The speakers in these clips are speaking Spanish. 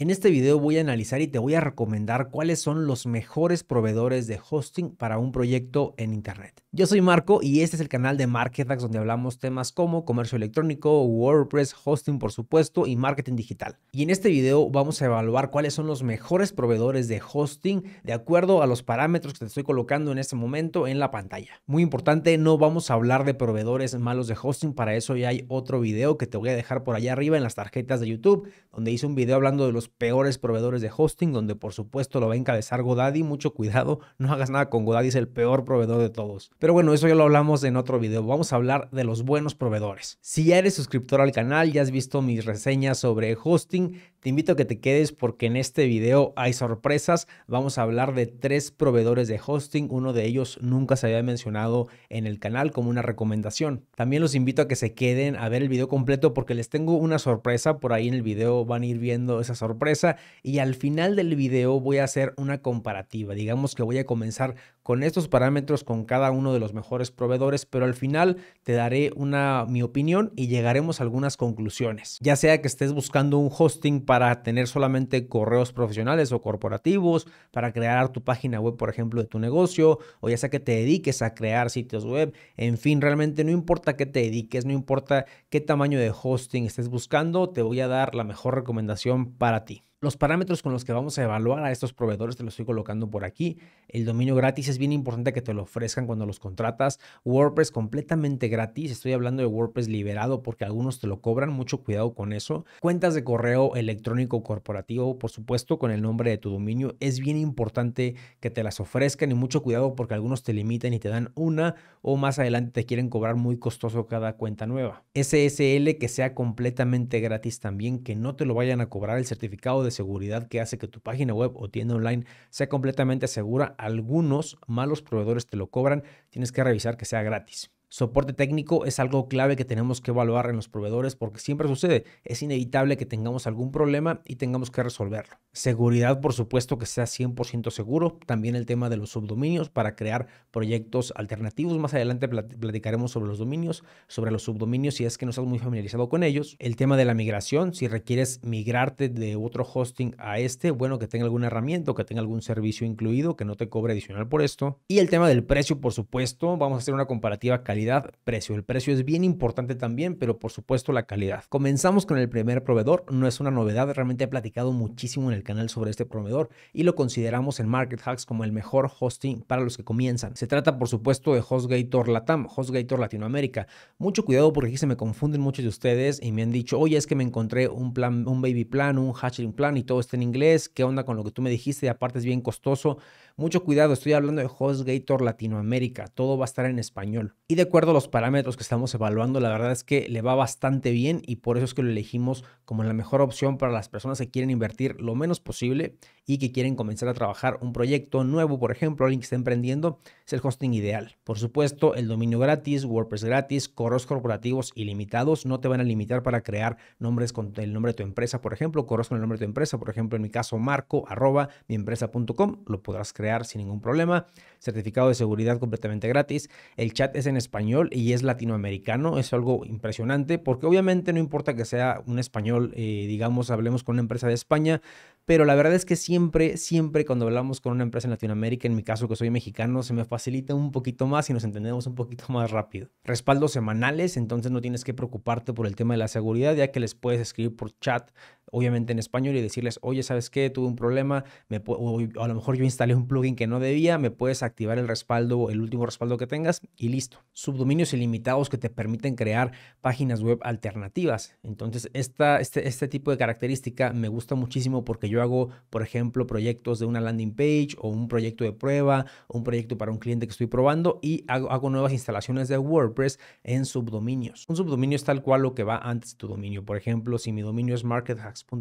En este video voy a analizar y te voy a recomendar cuáles son los mejores proveedores de hosting para un proyecto en Internet. Yo soy Marco y este es el canal de MarketAx donde hablamos temas como comercio electrónico, WordPress, hosting por supuesto y marketing digital. Y en este video vamos a evaluar cuáles son los mejores proveedores de hosting de acuerdo a los parámetros que te estoy colocando en este momento en la pantalla. Muy importante, no vamos a hablar de proveedores malos de hosting, para eso ya hay otro video que te voy a dejar por allá arriba en las tarjetas de YouTube donde hice un video hablando de los peores proveedores de hosting, donde por supuesto lo va a encabezar Godaddy. Mucho cuidado, no hagas nada con Godaddy, es el peor proveedor de todos. Pero bueno, eso ya lo hablamos en otro video. Vamos a hablar de los buenos proveedores. Si ya eres suscriptor al canal, ya has visto mis reseñas sobre hosting, te invito a que te quedes porque en este video hay sorpresas. Vamos a hablar de tres proveedores de hosting. Uno de ellos nunca se había mencionado en el canal como una recomendación. También los invito a que se queden a ver el video completo porque les tengo una sorpresa. Por ahí en el video van a ir viendo esa sorpresa. Y al final del video voy a hacer una comparativa. Digamos que voy a comenzar con estos parámetros con cada uno de los mejores proveedores, pero al final te daré una mi opinión y llegaremos a algunas conclusiones. Ya sea que estés buscando un hosting para tener solamente correos profesionales o corporativos, para crear tu página web, por ejemplo, de tu negocio, o ya sea que te dediques a crear sitios web, en fin, realmente no importa qué te dediques, no importa qué tamaño de hosting estés buscando, te voy a dar la mejor recomendación para ti. Los parámetros con los que vamos a evaluar a estos proveedores te los estoy colocando por aquí. El dominio gratis es bien importante que te lo ofrezcan cuando los contratas. WordPress completamente gratis. Estoy hablando de WordPress liberado porque algunos te lo cobran. Mucho cuidado con eso. Cuentas de correo electrónico corporativo, por supuesto, con el nombre de tu dominio. Es bien importante que te las ofrezcan y mucho cuidado porque algunos te limitan y te dan una o más adelante te quieren cobrar muy costoso cada cuenta nueva. SSL que sea completamente gratis también, que no te lo vayan a cobrar el certificado de seguridad que hace que tu página web o tienda online sea completamente segura. Algunos malos proveedores te lo cobran. Tienes que revisar que sea gratis. Soporte técnico es algo clave que tenemos que evaluar en los proveedores porque siempre sucede. Es inevitable que tengamos algún problema y tengamos que resolverlo. Seguridad, por supuesto, que sea 100% seguro. También el tema de los subdominios para crear proyectos alternativos. Más adelante platicaremos sobre los dominios, sobre los subdominios si es que no estás muy familiarizado con ellos. El tema de la migración, si requieres migrarte de otro hosting a este, bueno, que tenga alguna herramienta, que tenga algún servicio incluido, que no te cobre adicional por esto. Y el tema del precio, por supuesto, vamos a hacer una comparativa calidad precio. El precio es bien importante también, pero por supuesto la calidad. Comenzamos con el primer proveedor, no es una novedad, realmente he platicado muchísimo en el canal sobre este proveedor y lo consideramos en Market Hacks como el mejor hosting para los que comienzan. Se trata por supuesto de HostGator Latam, HostGator Latinoamérica. Mucho cuidado porque aquí se me confunden muchos de ustedes y me han dicho, oye, es que me encontré un plan, un baby plan, un hatching plan y todo está en inglés, ¿qué onda con lo que tú me dijiste? Y aparte es bien costoso. Mucho cuidado, estoy hablando de HostGator Latinoamérica, todo va a estar en español. Y de acuerdo a los parámetros que estamos evaluando, la verdad es que le va bastante bien y por eso es que lo elegimos como la mejor opción para las personas que quieren invertir lo menos posible y que quieren comenzar a trabajar un proyecto nuevo, por ejemplo, alguien que está emprendiendo, es el hosting ideal. Por supuesto, el dominio gratis, WordPress gratis, correos corporativos ilimitados, no te van a limitar para crear nombres con el nombre de tu empresa, por ejemplo, correos con el nombre de tu empresa, por ejemplo, en mi caso, marco, arroba, miempresa.com, lo podrás crear sin ningún problema. Certificado de seguridad completamente gratis. El chat es en español y es latinoamericano. Es algo impresionante porque obviamente no importa que sea un español, eh, digamos, hablemos con una empresa de España, pero la verdad es que siempre, siempre cuando hablamos con una empresa en Latinoamérica, en mi caso que soy mexicano, se me facilita un poquito más y nos entendemos un poquito más rápido. Respaldos semanales, entonces no tienes que preocuparte por el tema de la seguridad ya que les puedes escribir por chat obviamente en español, y decirles, oye, ¿sabes qué? Tuve un problema, o a lo mejor yo instalé un plugin que no debía, me puedes activar el respaldo, el último respaldo que tengas, y listo. Subdominios ilimitados que te permiten crear páginas web alternativas. Entonces, este, este tipo de característica me gusta muchísimo porque yo hago, por ejemplo, proyectos de una landing page o un proyecto de prueba, un proyecto para un cliente que estoy probando y hago, hago nuevas instalaciones de WordPress en subdominios. Un subdominio es tal cual lo que va antes de tu dominio. Por ejemplo, si mi dominio es market Puede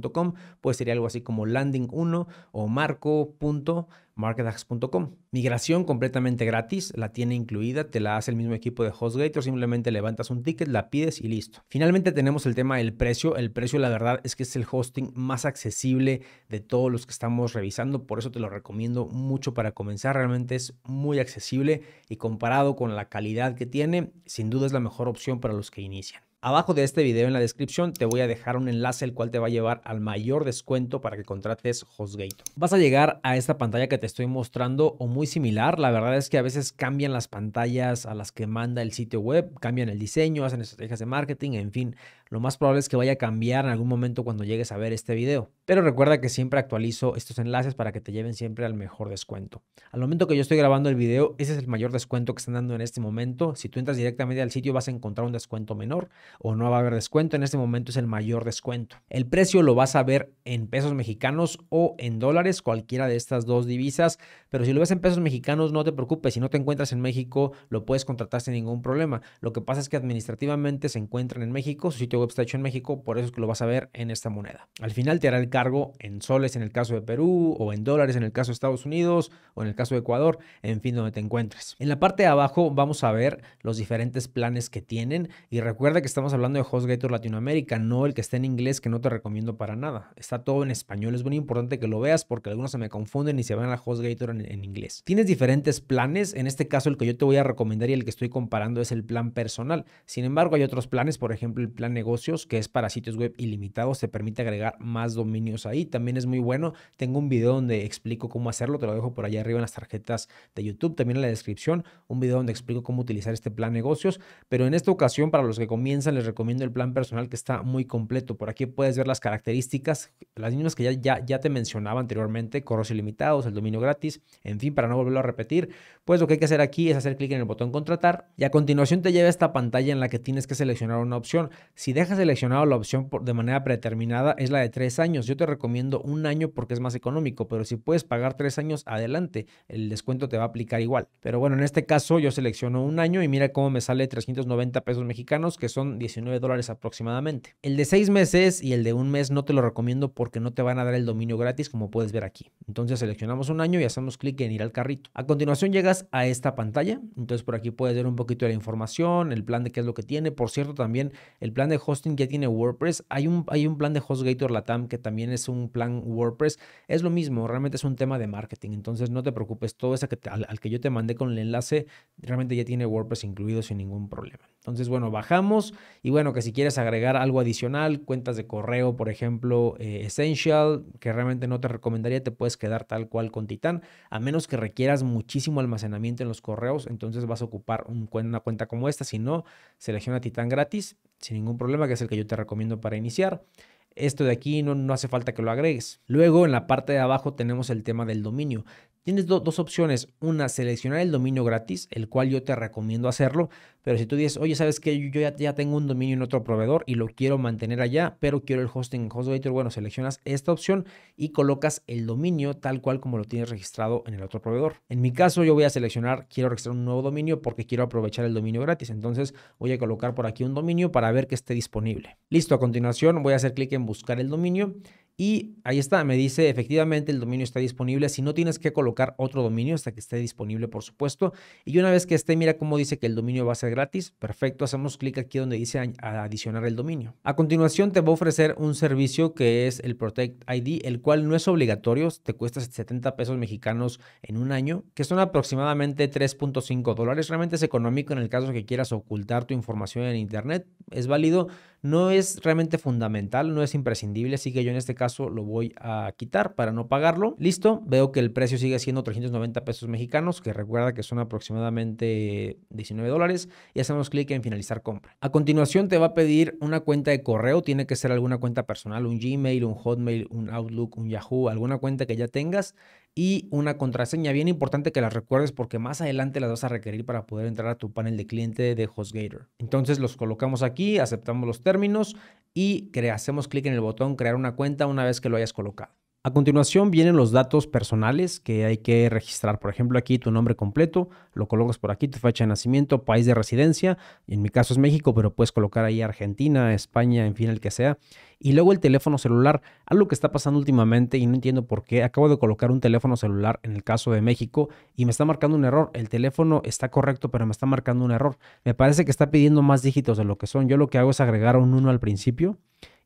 pues sería algo así como landing1 o marco.marketdax.com. Migración completamente gratis, la tiene incluida, te la hace el mismo equipo de HostGator, simplemente levantas un ticket, la pides y listo. Finalmente tenemos el tema del precio. El precio, la verdad, es que es el hosting más accesible de todos los que estamos revisando, por eso te lo recomiendo mucho para comenzar. Realmente es muy accesible y comparado con la calidad que tiene, sin duda es la mejor opción para los que inician. Abajo de este video en la descripción te voy a dejar un enlace el cual te va a llevar al mayor descuento para que contrates HostGator. Vas a llegar a esta pantalla que te estoy mostrando o muy similar. La verdad es que a veces cambian las pantallas a las que manda el sitio web, cambian el diseño, hacen estrategias de marketing, en fin. Lo más probable es que vaya a cambiar en algún momento cuando llegues a ver este video. Pero recuerda que siempre actualizo estos enlaces para que te lleven siempre al mejor descuento. Al momento que yo estoy grabando el video, ese es el mayor descuento que están dando en este momento. Si tú entras directamente al sitio vas a encontrar un descuento menor o no va a haber descuento. En este momento es el mayor descuento. El precio lo vas a ver en pesos mexicanos o en dólares, cualquiera de estas dos divisas. Pero si lo ves en pesos mexicanos, no te preocupes. Si no te encuentras en México, lo puedes contratar sin ningún problema. Lo que pasa es que administrativamente se encuentran en México. Su sitio web está hecho en México, por eso es que lo vas a ver en esta moneda. Al final te hará el cargo en soles en el caso de Perú, o en dólares en el caso de Estados Unidos, o en el caso de Ecuador, en fin, donde te encuentres. En la parte de abajo vamos a ver los diferentes planes que tienen y recuerda que estamos hablando de HostGator Latinoamérica, no el que está en inglés que no te recomiendo para nada. Está todo en español, es muy importante que lo veas porque algunos se me confunden y se van a HostGator en, en inglés. Tienes diferentes planes, en este caso el que yo te voy a recomendar y el que estoy comparando es el plan personal. Sin embargo, hay otros planes, por ejemplo, el plan negocio negocios, que es para sitios web ilimitados, te permite agregar más dominios ahí. También es muy bueno. Tengo un video donde explico cómo hacerlo, te lo dejo por allá arriba en las tarjetas de YouTube, también en la descripción, un video donde explico cómo utilizar este plan negocios. Pero en esta ocasión, para los que comienzan, les recomiendo el plan personal que está muy completo. Por aquí puedes ver las características, las mismas que ya, ya te mencionaba anteriormente, correos ilimitados, el dominio gratis, en fin, para no volverlo a repetir, pues lo que hay que hacer aquí es hacer clic en el botón contratar y a continuación te lleva a esta pantalla en la que tienes que seleccionar una opción. Si deja seleccionado la opción de manera predeterminada es la de tres años. Yo te recomiendo un año porque es más económico, pero si puedes pagar tres años, adelante, el descuento te va a aplicar igual. Pero bueno, en este caso yo selecciono un año y mira cómo me sale 390 pesos mexicanos, que son 19 dólares aproximadamente. El de seis meses y el de un mes no te lo recomiendo porque no te van a dar el dominio gratis, como puedes ver aquí. Entonces seleccionamos un año y hacemos clic en ir al carrito. A continuación llegas a esta pantalla, entonces por aquí puedes ver un poquito de la información, el plan de qué es lo que tiene. Por cierto, también el plan de hosting ya tiene WordPress. Hay un, hay un plan de HostGator Latam que también es un plan WordPress. Es lo mismo, realmente es un tema de marketing. Entonces no te preocupes, todo eso al, que yo te mandé con el enlace realmente ya tiene WordPress incluido sin ningún problema. Entonces, bueno, bajamos y bueno, que si quieres agregar algo adicional, cuentas de correo, por ejemplo, eh, Essential, que realmente no te recomendaría, te puedes quedar tal cual con Titan, a menos que requieras muchísimo almacenamiento en los correos, entonces vas a ocupar una cuenta como esta, si no, selecciona Titan gratis sin ningún problema, que es el que yo te recomiendo para iniciar. Esto de aquí no, no hace falta que lo agregues. Luego en la parte de abajo tenemos el tema del dominio. Tienes dos opciones. Una, seleccionar el dominio gratis, el cual yo te recomiendo hacerlo. Pero si tú dices, oye, ¿sabes que Yo ya, ya, tengo un dominio en otro proveedor y lo quiero mantener allá, pero quiero el hosting en HostGator. Bueno, seleccionas esta opción y colocas el dominio tal cual como lo tienes registrado en el otro proveedor. En mi caso, yo voy a seleccionar, quiero registrar un nuevo dominio porque quiero aprovechar el dominio gratis. Entonces voy a colocar por aquí un dominio para ver que esté disponible. Listo, a continuación voy a hacer clic en buscar el dominio y ahí está, me dice, efectivamente el dominio está disponible. Si no tienes que colocar otro dominio hasta que esté disponible, por supuesto. Y una vez que esté, mira cómo dice que el dominio va a ser gratis. Perfecto, hacemos clic aquí donde dice adicionar el dominio. A continuación te va a ofrecer un servicio que es el Protect ID, el cual no es obligatorio, te cuesta 70 pesos mexicanos en un año, que son aproximadamente 3.5 dólares. Realmente es económico en el caso que quieras ocultar tu información en Internet. Es válido no es realmente fundamental, no es imprescindible, así que yo en este caso lo voy a quitar para no pagarlo. Listo, veo que el precio sigue siendo 390 pesos mexicanos, que recuerda que son aproximadamente 19 dólares, y hacemos clic en finalizar compra. A continuación te va a pedir una cuenta de correo, tiene que ser alguna cuenta personal, un Gmail, un Hotmail, un Outlook, un Yahoo, alguna cuenta que ya tengas y una contraseña. Bien importante que las recuerdes porque más adelante las vas a requerir para poder entrar a tu panel de cliente de HostGator. Entonces los colocamos aquí, aceptamos los términos y hacemos clic en el botón crear una cuenta una vez que lo hayas colocado. A continuación vienen los datos personales que hay que registrar. Por ejemplo, aquí tu nombre completo, lo colocas por aquí, tu fecha de nacimiento, país de residencia. En mi caso es México, pero puedes colocar ahí Argentina, España, en fin, el que sea. Y luego el teléfono celular, algo que está pasando últimamente y no entiendo por qué. Acabo de colocar un teléfono celular en el caso de México y me está marcando un error. El teléfono está correcto, pero me está marcando un error. Me parece que está pidiendo más dígitos de lo que son. Yo lo que hago es agregar un 1 al principio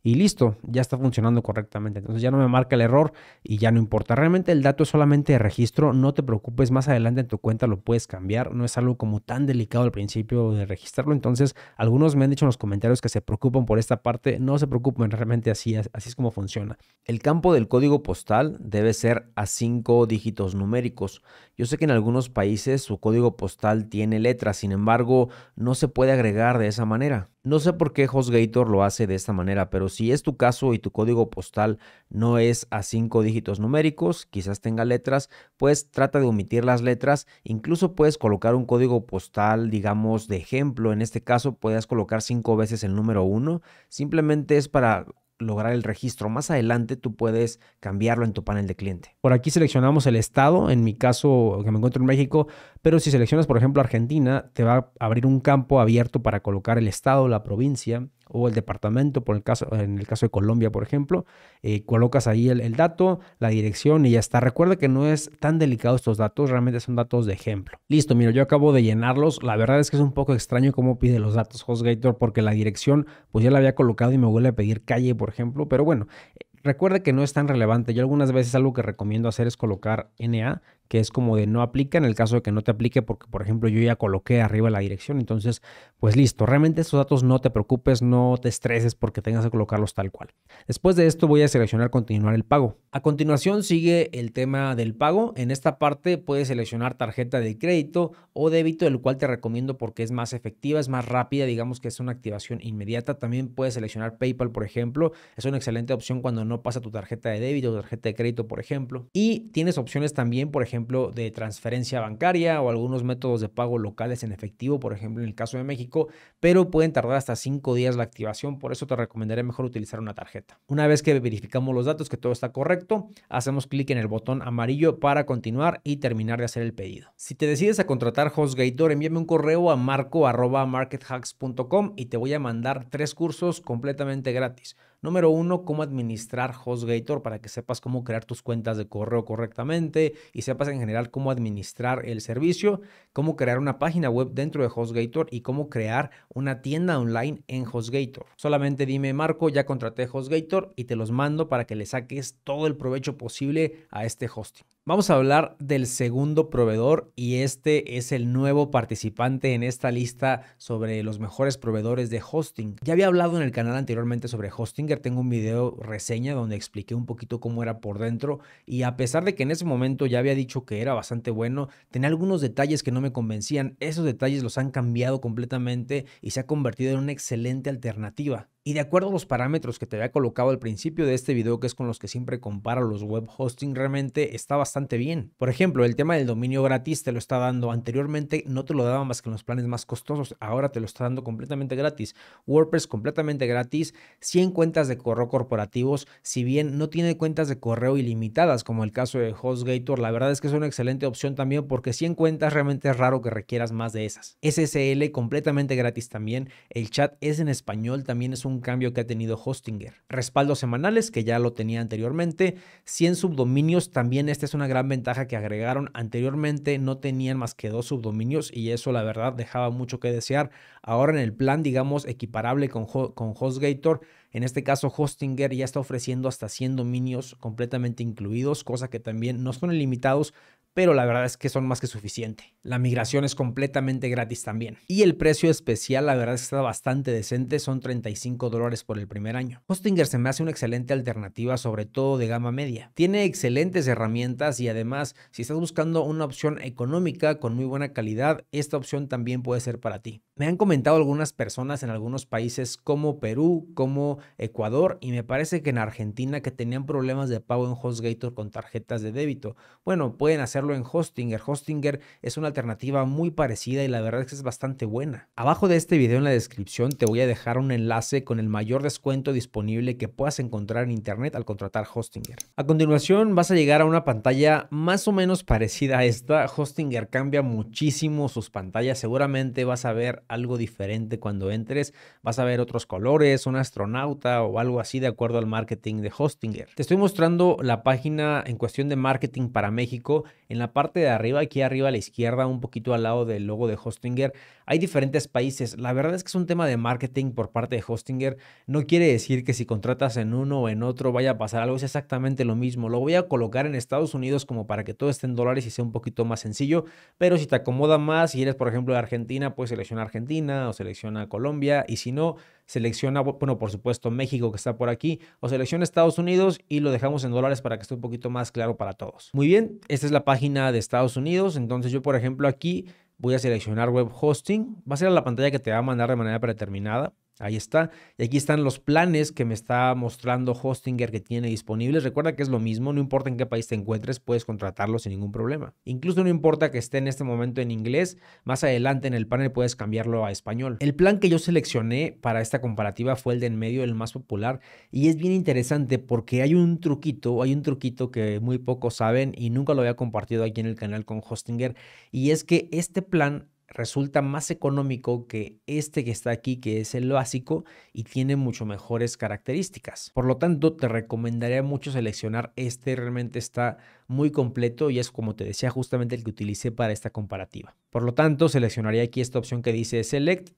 y listo, ya está funcionando correctamente. Entonces ya no me marca el error y ya no importa. Realmente el dato es solamente de registro, no te preocupes, más adelante en tu cuenta lo puedes cambiar, no es algo como tan delicado al principio de registrarlo. Entonces algunos me han dicho en los comentarios que se preocupan por esta parte, no se preocupen, realmente así, así es como funciona. El campo del código postal debe ser a cinco dígitos numéricos. Yo sé que en algunos países su código postal tiene letras, sin embargo no se puede agregar de esa manera. No sé por qué HostGator lo hace de esta manera, pero si es tu caso y tu código postal no es a cinco dígitos numéricos, quizás tenga letras, pues trata de omitir las letras. Incluso puedes colocar un código postal, digamos, de ejemplo. En este caso, puedes colocar cinco veces el número uno. Simplemente es para lograr el registro. Más adelante tú puedes cambiarlo en tu panel de cliente. Por aquí seleccionamos el estado, en mi caso que me encuentro en México, pero si seleccionas por ejemplo Argentina, te va a abrir un campo abierto para colocar el estado, la provincia, o el departamento, por el caso, en el caso de Colombia, por ejemplo, eh, colocas ahí el, dato, la dirección y ya está. Recuerda que no es tan delicado estos datos, realmente son datos de ejemplo. Listo, mira, yo acabo de llenarlos. La verdad es que es un poco extraño cómo pide los datos HostGator porque la dirección, pues ya la había colocado y me vuelve a pedir calle, por ejemplo, pero bueno. Eh, recuerda que no es tan relevante. Yo algunas veces algo que recomiendo hacer es colocar NA, que es como de no aplica en el caso de que no te aplique, porque por ejemplo yo ya coloqué arriba la dirección, entonces pues listo, realmente estos datos no te preocupes, no te estreses porque tengas que colocarlos tal cual. Después de esto voy a seleccionar continuar el pago. A continuación sigue el tema del pago, en esta parte puedes seleccionar tarjeta de crédito o débito, el cual te recomiendo porque es más efectiva, es más rápida, digamos que es una activación inmediata, también puedes seleccionar PayPal por ejemplo, es una excelente opción cuando no pasa tu tarjeta de débito o tarjeta de crédito por ejemplo, y tienes opciones también por ejemplo de transferencia bancaria o algunos métodos de pago locales en efectivo, por ejemplo, en el caso de México, pero pueden tardar hasta cinco días la activación, por eso te recomendaré mejor utilizar una tarjeta. Una vez que verificamos los datos, que todo está correcto, hacemos clic en el botón amarillo para continuar y terminar de hacer el pedido. Si te decides a contratar HostGator, envíame un correo a markethacks.com y te voy a mandar tres cursos completamente gratis Número uno, cómo administrar HostGator para que sepas cómo crear tus cuentas de correo correctamente y sepas en general cómo administrar el servicio, cómo crear una página web dentro de HostGator y cómo crear una tienda online en HostGator. Solamente dime, Marco, ya contraté HostGator y te los mando para que le saques todo el provecho posible a este hosting. Vamos a hablar del segundo proveedor y este es el nuevo participante en esta lista sobre los mejores proveedores de hosting. Ya había hablado en el canal anteriormente sobre Hostinger, tengo un video reseña donde expliqué un poquito cómo era por dentro y a pesar de que en ese momento ya había dicho que era bastante bueno, tenía algunos detalles que no me convencían, esos detalles los han cambiado completamente y se ha convertido en una excelente alternativa. Y de acuerdo a los parámetros que te había colocado al principio de este video, que es con los que siempre comparo los web hosting, realmente está bastante bien. Por ejemplo, el tema del dominio gratis te lo está dando. Anteriormente no te lo daban más que en los planes más costosos. Ahora te lo está dando completamente gratis. WordPress completamente gratis. 100 cuentas de correo corporativos. Si bien no tiene cuentas de correo ilimitadas, como el caso de HostGator, la verdad es que es una excelente opción también porque 100 cuentas realmente es raro que requieras más de esas. SSL completamente gratis también. El chat es en español, también es un un cambio que ha tenido Hostinger. Respaldos semanales, que ya lo tenía anteriormente. 100 subdominios, también esta es una gran ventaja que agregaron anteriormente. No tenían más que dos subdominios y eso la verdad dejaba mucho que desear. Ahora en el plan, digamos, equiparable con, con HostGator en este caso, Hostinger ya está ofreciendo hasta 100 dominios completamente incluidos, cosa que también no son ilimitados, pero la verdad es que son más que suficiente. La migración es completamente gratis también. Y el precio especial, la verdad es que está bastante decente, son 35 dólares por el primer año. Hostinger se me hace una excelente alternativa, sobre todo de gama media. Tiene excelentes herramientas y además, si estás buscando una opción económica con muy buena calidad, esta opción también puede ser para ti. Me han comentado algunas personas en algunos países como Perú, como Ecuador y me parece que en Argentina que tenían problemas de pago en HostGator con tarjetas de débito. Bueno, pueden hacerlo en Hostinger. Hostinger es una alternativa muy parecida y la verdad es que es bastante buena. Abajo de este video en la descripción te voy a dejar un enlace con el mayor descuento disponible que puedas encontrar en internet al contratar Hostinger. A continuación vas a llegar a una pantalla más o menos parecida a esta. Hostinger cambia muchísimo sus pantallas. Seguramente vas a ver algo diferente cuando entres. Vas a ver otros colores, un astronauta o algo así de acuerdo al marketing de Hostinger. Te estoy mostrando la página en cuestión de marketing para México en la parte de arriba, aquí arriba a la izquierda, un poquito al lado del logo de Hostinger, hay diferentes países. La verdad es que es un tema de marketing por parte de Hostinger. No quiere decir que si contratas en uno o en otro vaya a pasar algo. Es exactamente lo mismo. Lo voy a colocar en Estados Unidos como para que todo esté en dólares y sea un poquito más sencillo. Pero si te acomoda más, si eres por ejemplo de Argentina, puedes seleccionar Argentina o selecciona Colombia. Y si no, selecciona, bueno, por supuesto México que está por aquí, o selecciona Estados Unidos y lo dejamos en dólares para que esté un poquito más claro para todos. Muy bien, esta es la página de Estados Unidos. Entonces yo, por ejemplo, aquí voy a seleccionar web hosting. Va a ser la pantalla que te va a mandar de manera predeterminada. Ahí está. Y aquí están los planes que me está mostrando Hostinger que tiene disponibles. Recuerda que es lo mismo, no importa en qué país te encuentres, puedes contratarlo sin ningún problema. Incluso no importa que esté en este momento en inglés, más adelante en el panel puedes cambiarlo a español. El plan que yo seleccioné para esta comparativa fue el de en medio, el más popular, y es bien interesante porque hay un truquito, hay un truquito que muy pocos saben y nunca lo había compartido aquí en el canal con Hostinger, y es que este plan resulta más económico que este que está aquí, que es el básico y tiene mucho mejores características. Por lo tanto, te recomendaría mucho seleccionar este, realmente está muy completo y es como te decía justamente el que utilicé para esta comparativa. Por lo tanto, seleccionaría aquí esta opción que dice Select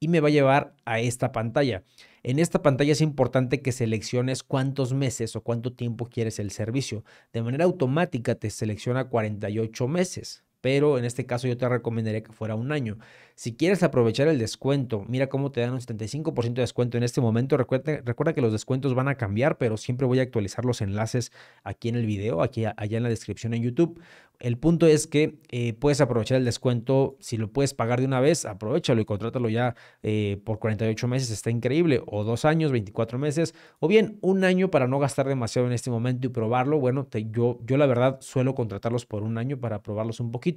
y me va a llevar a esta pantalla. En esta pantalla es importante que selecciones cuántos meses o cuánto tiempo quieres el servicio. De manera automática te selecciona 48 meses pero en este caso yo te recomendaría que fuera un año. Si quieres aprovechar el descuento, mira cómo te dan un 75% de descuento en este momento. Recuerda, que los descuentos van a cambiar, pero siempre voy a actualizar los enlaces aquí en el video, aquí allá en la descripción en YouTube. El punto es que eh, puedes aprovechar el descuento. Si lo puedes pagar de una vez, aprovechalo y contrátalo ya eh, por 48 meses. Está increíble. O dos años, 24 meses. O bien un año para no gastar demasiado en este momento y probarlo. Bueno, yo, yo la verdad suelo contratarlos por un año para probarlos un poquito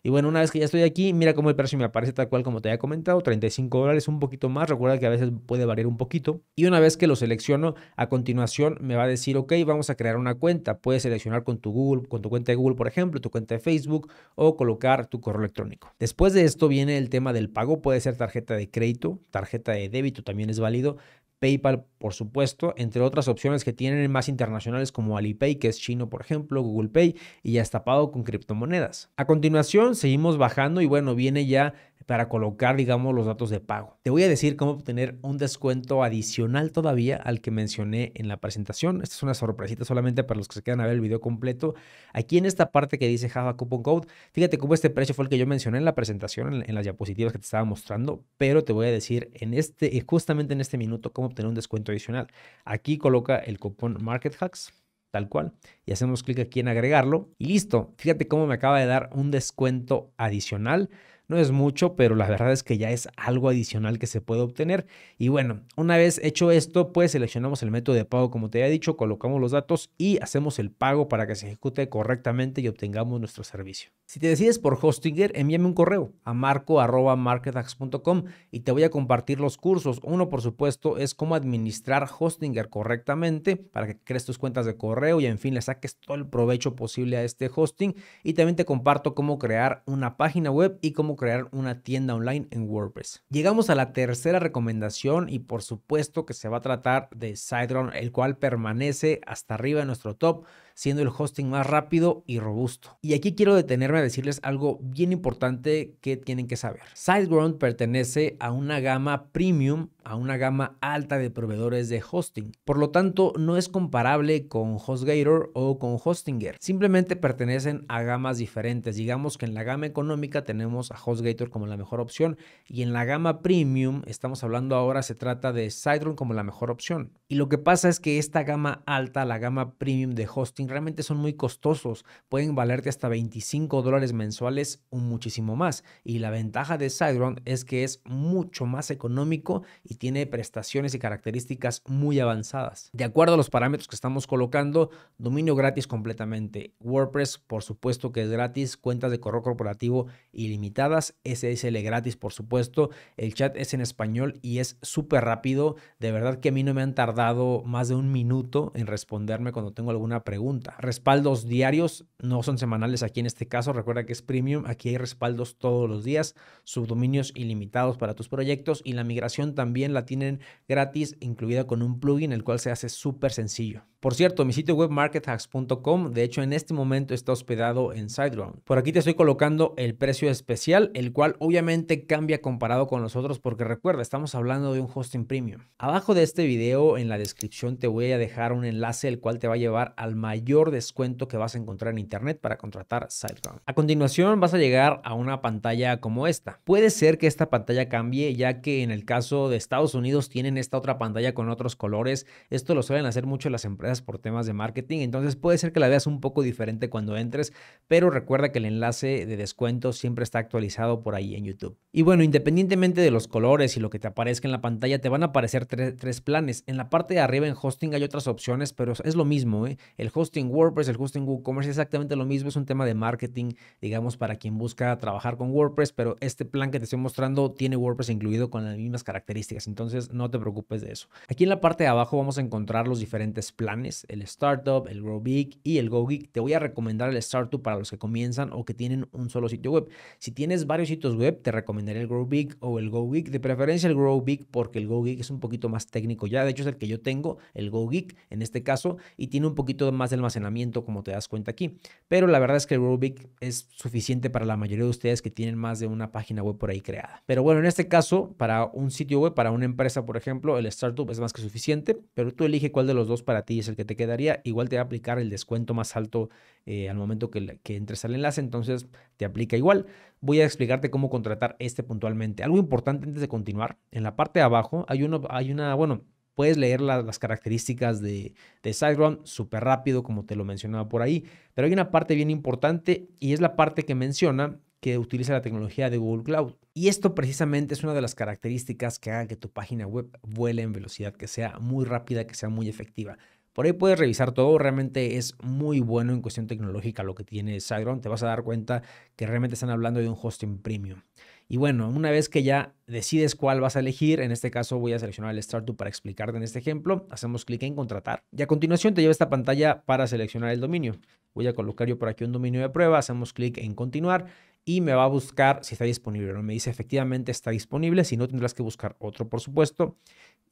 y bueno, una vez que ya estoy aquí, mira cómo el precio me aparece tal cual como te había comentado, 35 dólares, un poquito más, recuerda que a veces puede variar un poquito. Y una vez que lo selecciono, a continuación me va a decir, ok, vamos a crear una cuenta. Puedes seleccionar con tu Google, con tu cuenta de Google, por ejemplo, tu cuenta de Facebook o colocar tu correo electrónico. Después de esto viene el tema del pago, puede ser tarjeta de crédito, tarjeta de débito también es válido, PayPal, por supuesto, entre otras opciones que tienen más internacionales como Alipay, que es chino, por ejemplo, Google Pay, y ya está con criptomonedas. A continuación, seguimos bajando y bueno, viene ya para colocar, digamos, los datos de pago. Te voy a decir cómo obtener un descuento adicional todavía al que mencioné en la presentación. Esta es una sorpresita solamente para los que se quedan a ver el video completo. Aquí en esta parte que dice Java Coupon Code, fíjate cómo este precio fue el que yo mencioné en la presentación, en, en las diapositivas que te estaba mostrando, pero te voy a decir en este, eh, justamente en este minuto cómo obtener un descuento adicional. Aquí coloca el cupón Market Hacks tal cual. Y hacemos clic aquí en agregarlo y listo. Fíjate cómo me acaba de dar un descuento adicional no es mucho, pero la verdad es que ya es algo adicional que se puede obtener. Y bueno, una vez hecho esto, pues seleccionamos el método de pago como te había dicho, colocamos los datos y hacemos el pago para que se ejecute correctamente y obtengamos nuestro servicio. Si te decides por Hostinger, envíame un correo a marco.marketax.com y te voy a compartir los cursos. Uno, por supuesto, es cómo administrar Hostinger correctamente para que crees tus cuentas de correo y, en fin, le saques todo el provecho posible a este hosting. Y también te comparto cómo crear una página web y cómo crear una tienda online en WordPress. Llegamos a la tercera recomendación y por supuesto que se va a tratar de Sidron, el cual permanece hasta arriba en nuestro top siendo el hosting más rápido y robusto. Y aquí quiero detenerme a decirles algo bien importante que tienen que saber. SiteGround pertenece a una gama premium, a una gama alta de proveedores de hosting. Por lo tanto, no es comparable con HostGator o con Hostinger. Simplemente pertenecen a gamas diferentes. Digamos que en la gama económica tenemos a HostGator como la mejor opción y en la gama premium, estamos hablando ahora, se trata de SiteGround como la mejor opción. Y lo que pasa es que esta gama alta, la gama premium de hosting, realmente son muy costosos, pueden valerte hasta 25 dólares mensuales o muchísimo más. Y la ventaja de SiteGround es que es mucho más económico y tiene prestaciones y características muy avanzadas. De acuerdo a los parámetros que estamos colocando, dominio gratis completamente. WordPress, por supuesto que es gratis, cuentas de correo corporativo ilimitadas, SSL gratis, por supuesto. El chat es en español y es súper rápido. De verdad que a mí no me han tardado más de un minuto en responderme cuando tengo alguna pregunta Respaldos diarios, no son semanales aquí en este caso. Recuerda que es premium. Aquí hay respaldos todos los días, subdominios ilimitados para tus proyectos y la migración también la tienen gratis, incluida con un plugin, el cual se hace súper sencillo. Por cierto, mi sitio web markethacks.com, de hecho en este momento está hospedado en SiteGround. Por aquí te estoy colocando el precio especial, el cual obviamente cambia comparado con los otros porque recuerda, estamos hablando de un hosting premium. Abajo de este video, en la descripción, te voy a dejar un enlace el cual te va a llevar al mayor descuento que vas a encontrar en internet para contratar SiteGround. A continuación vas a llegar a una pantalla como esta. Puede ser que esta pantalla cambie ya que en el caso de Estados Unidos tienen esta otra pantalla con otros colores. Esto lo suelen hacer mucho las empresas por temas de marketing. Entonces puede ser que la veas un poco diferente cuando entres, pero recuerda que el enlace de descuento siempre está actualizado por ahí en YouTube. Y bueno, independientemente de los colores y lo que te aparezca en la pantalla, te van a aparecer tres, planes. En la parte de arriba en hosting hay otras opciones, pero es lo mismo. ¿eh? El hosting WordPress, el hosting WooCommerce, es exactamente lo mismo. Es un tema de marketing, digamos, para quien busca trabajar con WordPress, pero este plan que te estoy mostrando tiene WordPress incluido con las mismas características. Entonces no te preocupes de eso. Aquí en la parte de abajo vamos a encontrar los diferentes planes el Startup, el Grow Big y el Go Geek. Te voy a recomendar el Startup para los que comienzan o que tienen un solo sitio web. Si tienes varios sitios web, te recomendaría el Grow Big o el Go Geek. De preferencia el Grow Big porque el Go Geek es un poquito más técnico ya. De hecho, es el que yo tengo, el Go Geek en este caso, y tiene un poquito más de almacenamiento, como te das cuenta aquí. Pero la verdad es que el Grow Big es suficiente para la mayoría de ustedes que tienen más de una página web por ahí creada. Pero bueno, en este caso, para un sitio web, para una empresa, por ejemplo, el Startup es más que suficiente, pero tú elige cuál de los dos para ti es el que te quedaría, igual te va a aplicar el descuento más alto eh, al momento que, que entres al enlace, entonces te aplica igual. Voy a explicarte cómo contratar este puntualmente. Algo importante antes de continuar, en la parte de abajo hay, uno, hay una, bueno, puedes leer las características de, de SiteGround súper rápido, como te lo mencionaba por ahí, pero hay una parte bien importante y es la parte que menciona que utiliza la tecnología de Google Cloud. Y esto precisamente es una de las características que haga que tu página web vuele en velocidad, que sea muy rápida, que sea muy efectiva. Por ahí puedes revisar todo, realmente es muy bueno en cuestión tecnológica lo que tiene Siteground, te vas a dar cuenta que realmente están hablando de un hosting premium. Y bueno, una vez que ya decides cuál vas a elegir, en este caso voy a seleccionar el Startup para explicarte en este ejemplo, hacemos clic en contratar y a continuación te lleva esta pantalla para seleccionar el dominio. Voy a colocar yo por aquí un dominio de prueba, hacemos clic en continuar y me va a buscar si está disponible. no. Me dice efectivamente está disponible, si no tendrás que buscar otro por supuesto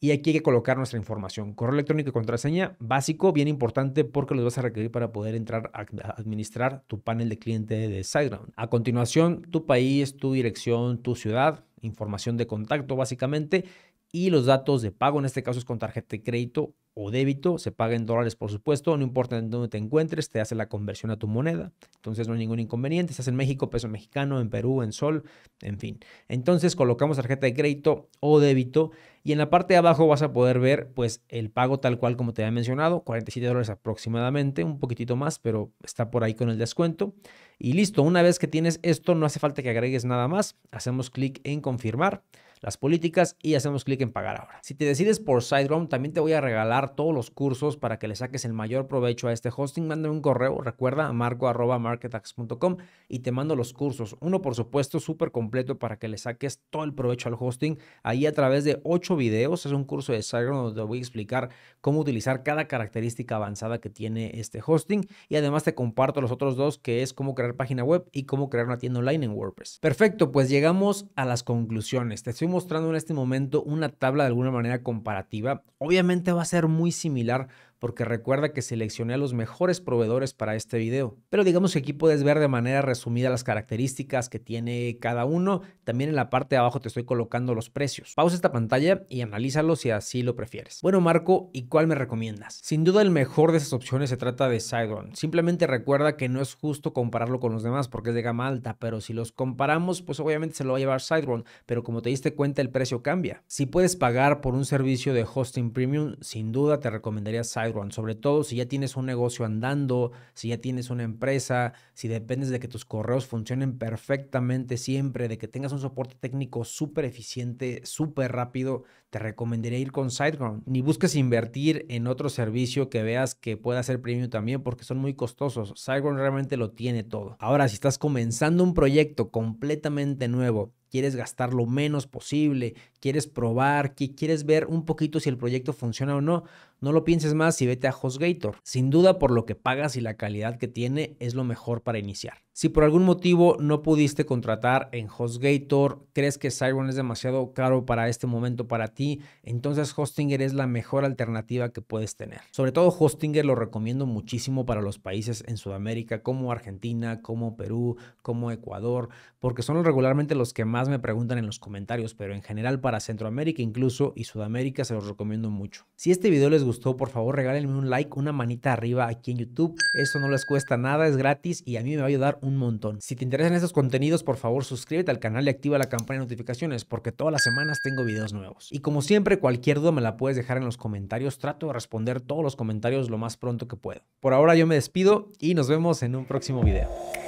y aquí hay que colocar nuestra información. Correo electrónico y contraseña básico, bien importante porque los vas a requerir para poder entrar a administrar tu panel de cliente de SiteGround. A continuación, tu país, tu dirección, tu ciudad, información de contacto básicamente y los datos de pago, en este caso es con tarjeta de crédito o débito, se paga en dólares por supuesto, no importa en dónde te encuentres, te hace la conversión a tu moneda, entonces no hay ningún inconveniente, estás en México, peso mexicano, en Perú, en sol, en fin. Entonces colocamos tarjeta de crédito o débito y en la parte de abajo vas a poder ver pues el pago tal cual como te había mencionado, 47 dólares aproximadamente, un poquitito más, pero está por ahí con el descuento. Y listo, una vez que tienes esto no hace falta que agregues nada más, hacemos clic en confirmar las políticas y hacemos clic en pagar ahora. Si te decides por SiteGround, también te voy a regalar todos los cursos para que le saques el mayor provecho a este hosting. Mándame un correo, recuerda, a marco.marketax.com y te mando los cursos. Uno, por supuesto, súper completo para que le saques todo el provecho al hosting. Ahí a través de ocho videos, es un curso de SiteGround donde te voy a explicar cómo utilizar cada característica avanzada que tiene este hosting. Y además te comparto los otros dos, que es cómo crear página web y cómo crear una tienda online en WordPress. Perfecto, pues llegamos a las conclusiones. Te estuvimos mostrando en este momento una tabla de alguna manera comparativa. Obviamente va a ser muy similar porque recuerda que seleccioné a los mejores proveedores para este video. Pero digamos que aquí puedes ver de manera resumida las características que tiene cada uno. También en la parte de abajo te estoy colocando los precios. Pausa esta pantalla y analízalo si así lo prefieres. Bueno Marco, ¿y cuál me recomiendas? Sin duda el mejor de esas opciones se trata de SiteGround Simplemente recuerda que no es justo compararlo con los demás porque es de gama alta, pero si los comparamos, pues obviamente se lo va a llevar Sidron, pero como te diste cuenta el precio cambia. Si puedes pagar por un servicio de hosting premium, sin duda te recomendaría Sidron sobre todo si ya tienes un negocio andando, si ya tienes una empresa, si dependes de que tus correos funcionen perfectamente siempre, de que tengas un soporte técnico súper eficiente, súper rápido, te recomendaría ir con SiteGround. Ni busques invertir en otro servicio que veas que pueda ser premium también porque son muy costosos. SiteGround realmente lo tiene todo. Ahora, si estás comenzando un proyecto completamente nuevo, quieres gastar lo menos posible, quieres probar, quieres ver un poquito si el proyecto funciona o no, no lo pienses más y vete a HostGator. Sin duda por lo que pagas y la calidad que tiene es lo mejor para iniciar. Si por algún motivo no pudiste contratar en HostGator, crees que Siren es demasiado caro para este momento para ti, entonces Hostinger es la mejor alternativa que puedes tener. Sobre todo Hostinger lo recomiendo muchísimo para los países en Sudamérica como Argentina, como Perú, como Ecuador, porque son regularmente los que más me preguntan en los comentarios, pero en general para Centroamérica incluso y Sudamérica se los recomiendo mucho. Si este video les gustó, por favor regálenme un like, una manita arriba aquí en YouTube. Esto no les cuesta nada, es gratis y a mí me va a ayudar un montón. Si te interesan estos contenidos, por favor suscríbete al canal y activa la campana de notificaciones porque todas las semanas tengo videos nuevos. Y como siempre, cualquier duda me la puedes dejar en los comentarios. Trato de responder todos los comentarios lo más pronto que puedo. Por ahora yo me despido y nos vemos en un próximo video.